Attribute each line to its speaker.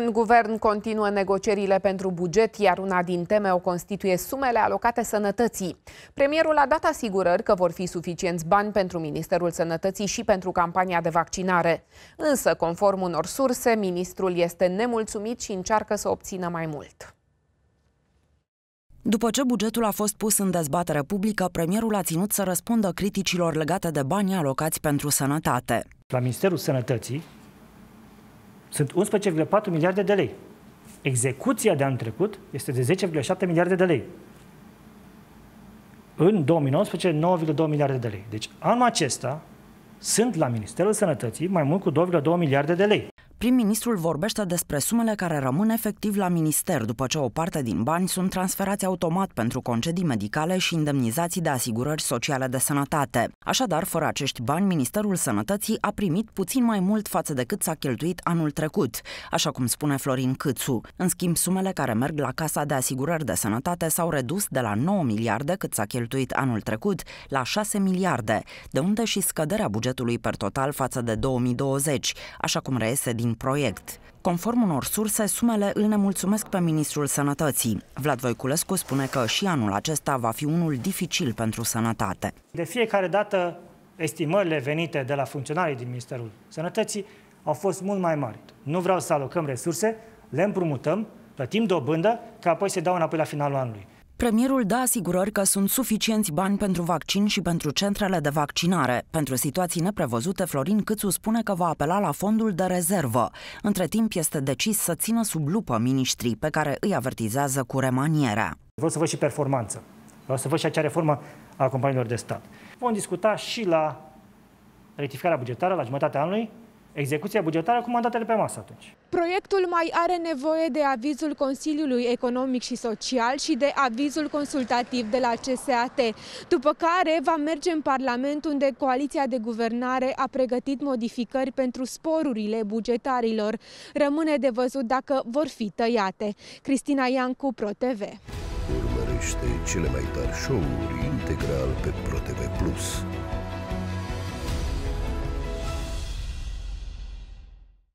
Speaker 1: În guvern continuă negocierile pentru buget, iar una din teme o constituie sumele alocate sănătății. Premierul a dat asigurări că vor fi suficienți bani pentru Ministerul Sănătății și pentru campania de vaccinare. Însă, conform unor surse, ministrul este nemulțumit și încearcă să obțină mai mult.
Speaker 2: După ce bugetul a fost pus în dezbatere publică, premierul a ținut să răspundă criticilor legate de banii alocați pentru sănătate. La Ministerul Sănătății sunt 11,4
Speaker 3: miliarde de lei. Execuția de anul trecut este de 10,7 miliarde de lei. În 2019, 9,2 miliarde de lei. Deci anul acesta
Speaker 2: sunt la Ministerul Sănătății mai mult cu 2,2 miliarde de lei. Prim-ministrul vorbește despre sumele care rămân efectiv la minister după ce o parte din bani sunt transferați automat pentru concedii medicale și indemnizații de asigurări sociale de sănătate. Așadar, fără acești bani, Ministerul Sănătății a primit puțin mai mult față de cât s-a cheltuit anul trecut, așa cum spune Florin Câțu. În schimb, sumele care merg la Casa de Asigurări de Sănătate s-au redus de la 9 miliarde cât s-a cheltuit anul trecut la 6 miliarde, de unde și scăderea bugetului per total față de 2020, așa cum reiese din din proiect. Conform unor surse, sumele îl nemulțumesc pe Ministrul Sănătății. Vlad Voiculescu spune că și anul acesta va fi unul dificil pentru sănătate.
Speaker 3: De fiecare dată, estimările venite de la funcționarii din Ministerul Sănătății au fost mult mai mari. Nu vreau să alocăm resurse, le împrumutăm, plătim dobândă, ca apoi se dau înapoi la finalul anului.
Speaker 2: Premierul dă asigurări că sunt suficienți bani pentru vaccin și pentru centrele de vaccinare. Pentru situații neprevăzute, Florin Câțu spune că va apela la fondul de rezervă. Între timp este decis să țină sub lupă miniștrii pe care îi avertizează cu remanierea. Vreau să văd și performanță. Vreau să văd și acea reformă a companiilor de stat.
Speaker 3: Vom discuta și la rectificarea bugetară la jumătatea anului execuția bugetară cu mandatele pe masă atunci.
Speaker 4: Proiectul mai are nevoie de avizul Consiliului Economic și Social și de avizul consultativ de la CSAT, după care va merge în Parlament unde Coaliția de Guvernare a pregătit modificări pentru sporurile bugetarilor. Rămâne de văzut dacă vor fi tăiate. Cristina Iancu, ProTV.
Speaker 1: Urmărește cele mai tari show-uri integral pe ProTV+.